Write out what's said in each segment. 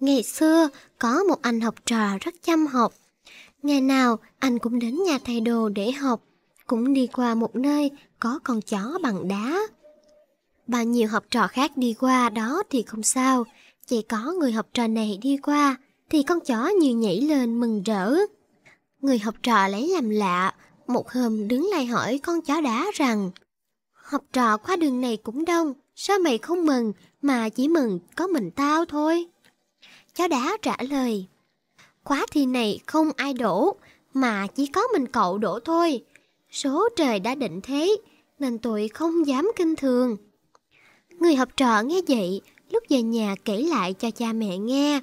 Ngày xưa, có một anh học trò rất chăm học. Ngày nào, anh cũng đến nhà thầy đồ để học, cũng đi qua một nơi có con chó bằng đá. Bao nhiêu học trò khác đi qua đó thì không sao, chỉ có người học trò này đi qua thì con chó như nhảy lên mừng rỡ. Người học trò lấy làm lạ, một hôm đứng lại hỏi con chó đá rằng Học trò qua đường này cũng đông, sao mày không mừng mà chỉ mừng có mình tao thôi? Cháu đá trả lời. Khóa thi này không ai đổ, mà chỉ có mình cậu đổ thôi. Số trời đã định thế, nên tôi không dám kinh thường. Người học trò nghe vậy, lúc về nhà kể lại cho cha mẹ nghe.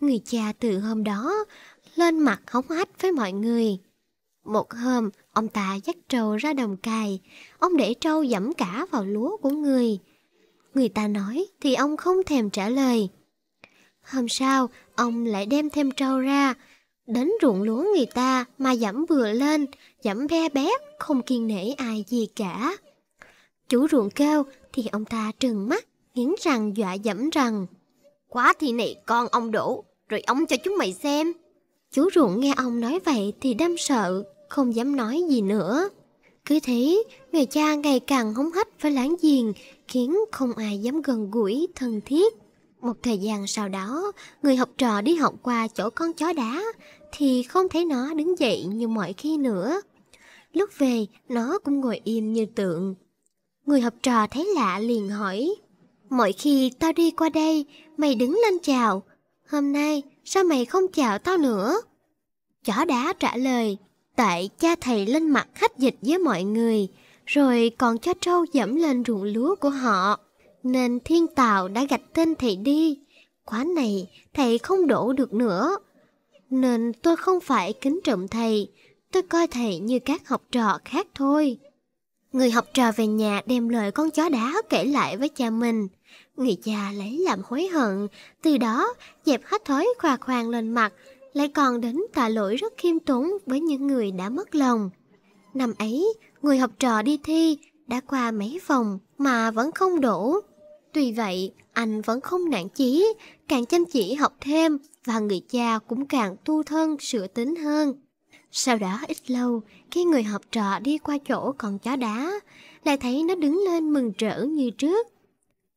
Người cha từ hôm đó lên mặt hóng hách với mọi người. Một hôm, ông ta dắt trâu ra đồng cài, ông để trâu dẫm cả vào lúa của người. Người ta nói thì ông không thèm trả lời. Hôm sau, ông lại đem thêm trâu ra, đến ruộng lúa người ta mà dẫm vừa lên, dẫm be bét, không kiên nể ai gì cả. Chủ ruộng kêu thì ông ta trừng mắt, nghiến răng dọa dẫm rằng Quá thì này con ông đổ, rồi ông cho chúng mày xem. Chú ruộng nghe ông nói vậy thì đâm sợ, không dám nói gì nữa. Cứ thế, người cha ngày càng hống hách với láng giềng, khiến không ai dám gần gũi, thân thiết. Một thời gian sau đó, người học trò đi học qua chỗ con chó đá thì không thấy nó đứng dậy như mọi khi nữa. Lúc về, nó cũng ngồi im như tượng. Người học trò thấy lạ liền hỏi, Mỗi khi tao đi qua đây, mày đứng lên chào. Hôm nay, sao mày không chào tao nữa? Chó đá trả lời, tại cha thầy lên mặt khách dịch với mọi người, rồi còn cho trâu dẫm lên ruộng lúa của họ nên thiên tạo đã gạch tên thầy đi. Khóa này thầy không đổ được nữa. Nên tôi không phải kính trọng thầy, tôi coi thầy như các học trò khác thôi. Người học trò về nhà đem lời con chó đá kể lại với cha mình. Người cha lấy làm hối hận, từ đó dẹp hết thói khoa khoang lên mặt, lại còn đến tà lỗi rất khiêm tốn với những người đã mất lòng. Năm ấy, người học trò đi thi đã qua mấy vòng mà vẫn không đổ. Tuy vậy, anh vẫn không nản chí, càng chăm chỉ học thêm và người cha cũng càng tu thân sửa tính hơn. Sau đó ít lâu, khi người học trò đi qua chỗ còn chó đá, lại thấy nó đứng lên mừng rỡ như trước.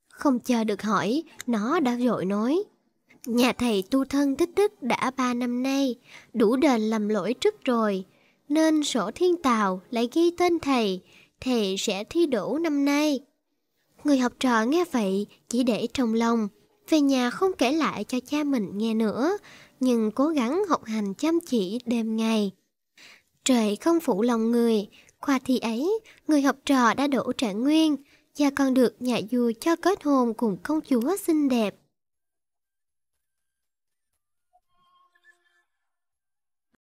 Không chờ được hỏi, nó đã vội nói. Nhà thầy tu thân tích đức đã ba năm nay, đủ đền lầm lỗi trước rồi, nên sổ thiên tào lại ghi tên thầy, thầy sẽ thi đỗ năm nay. Người học trò nghe vậy chỉ để trong lòng, về nhà không kể lại cho cha mình nghe nữa, nhưng cố gắng học hành chăm chỉ đêm ngày. Trời không phụ lòng người, qua thi ấy, người học trò đã đổ trạng nguyên và còn được nhà vua cho kết hôn cùng công chúa xinh đẹp.